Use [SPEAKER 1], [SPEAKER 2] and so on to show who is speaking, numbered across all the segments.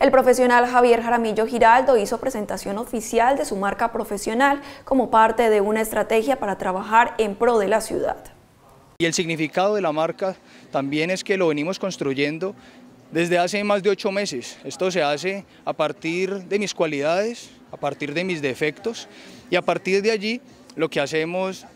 [SPEAKER 1] El profesional Javier Jaramillo Giraldo hizo presentación oficial de su marca profesional como parte de una estrategia para trabajar en pro de la ciudad. Y el significado de la marca también es que lo venimos construyendo desde hace más de ocho meses. Esto se hace a partir de mis cualidades, a partir de mis defectos y a partir de allí lo que hacemos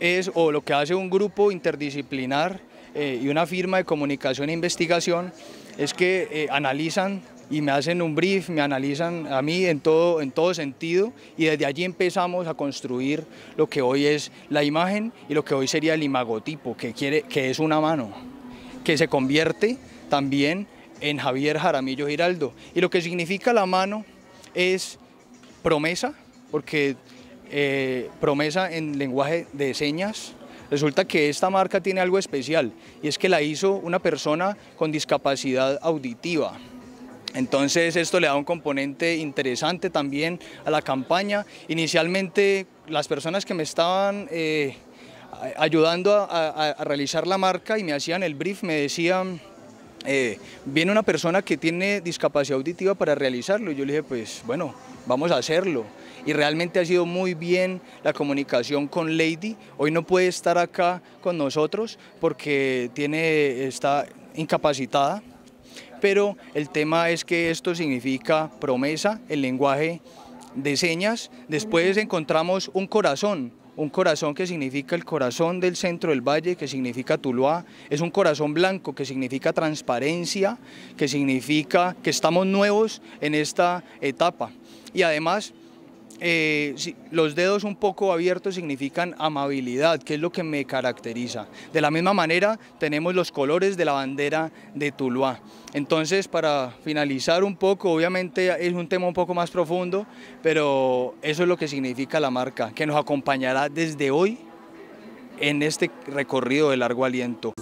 [SPEAKER 1] es, o lo que hace un grupo interdisciplinar eh, y una firma de comunicación e investigación es que eh, analizan y me hacen un brief, me analizan a mí en todo, en todo sentido y desde allí empezamos a construir lo que hoy es la imagen y lo que hoy sería el imagotipo, que, quiere, que es una mano, que se convierte también en Javier Jaramillo Giraldo. Y lo que significa la mano es promesa, porque eh, promesa en lenguaje de señas, Resulta que esta marca tiene algo especial y es que la hizo una persona con discapacidad auditiva. Entonces esto le da un componente interesante también a la campaña. Inicialmente las personas que me estaban eh, ayudando a, realizar la marca y me hacían el brief me decían... Eh, viene una persona que tiene discapacidad auditiva para realizarlo y yo le dije pues bueno vamos a hacerlo y realmente ha sido muy bien la comunicación con Lady. Hoy no puede estar acá con nosotros porque tiene, está incapacitada, pero el tema es que esto significa promesa, el lenguaje de señas. Después encontramos un corazón, un corazón que significa el corazón del centro del valle, que significa Tuluá, es un corazón blanco que significa transparencia, que significa que estamos nuevos en esta etapa. Y además eh, los dedos un poco abiertos significan amabilidad, que es lo que me caracteriza. De la misma manera tenemos los colores de la bandera de Tuluá. Entonces, para finalizar un poco, obviamente es un tema un poco más profundo, pero eso es lo que significa la marca, que nos acompañará desde hoy en este recorrido de largo aliento.